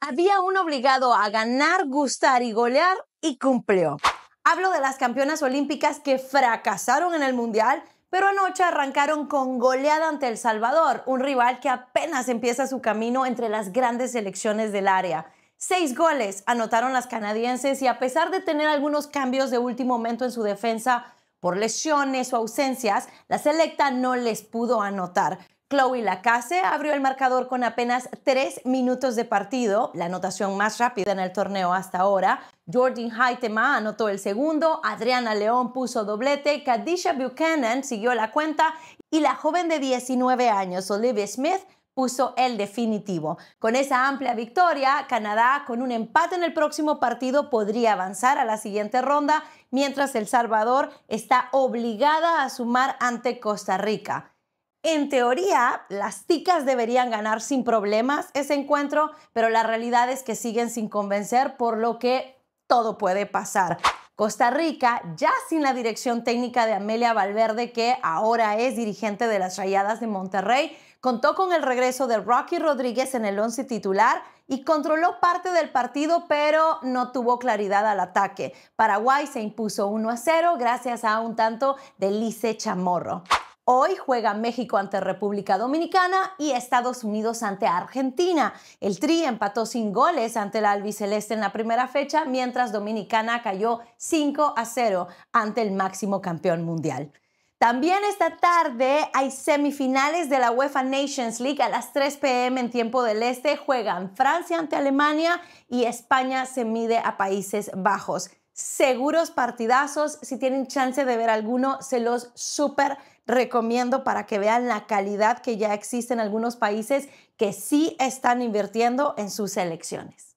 Había un obligado a ganar, gustar y golear y cumplió. Hablo de las campeonas olímpicas que fracasaron en el Mundial, pero anoche arrancaron con goleada ante El Salvador, un rival que apenas empieza su camino entre las grandes selecciones del área. Seis goles anotaron las canadienses y a pesar de tener algunos cambios de último momento en su defensa por lesiones o ausencias, la selecta no les pudo anotar. Chloe Lacasse abrió el marcador con apenas tres minutos de partido, la anotación más rápida en el torneo hasta ahora. Jordan Haitema anotó el segundo, Adriana León puso doblete, Kadisha Buchanan siguió la cuenta y la joven de 19 años, Olivia Smith, puso el definitivo. Con esa amplia victoria, Canadá con un empate en el próximo partido podría avanzar a la siguiente ronda, mientras El Salvador está obligada a sumar ante Costa Rica. En teoría, las ticas deberían ganar sin problemas ese encuentro, pero la realidad es que siguen sin convencer, por lo que todo puede pasar. Costa Rica, ya sin la dirección técnica de Amelia Valverde, que ahora es dirigente de las Rayadas de Monterrey, contó con el regreso de Rocky Rodríguez en el once titular y controló parte del partido, pero no tuvo claridad al ataque. Paraguay se impuso 1 a 0 gracias a un tanto de Lice Chamorro. Hoy juega México ante República Dominicana y Estados Unidos ante Argentina. El Tri empató sin goles ante la albiceleste en la primera fecha, mientras Dominicana cayó 5 a 0 ante el máximo campeón mundial. También esta tarde hay semifinales de la UEFA Nations League a las 3 pm en tiempo del este. Juegan Francia ante Alemania y España se mide a Países Bajos seguros partidazos. Si tienen chance de ver alguno, se los súper recomiendo para que vean la calidad que ya existe en algunos países que sí están invirtiendo en sus elecciones.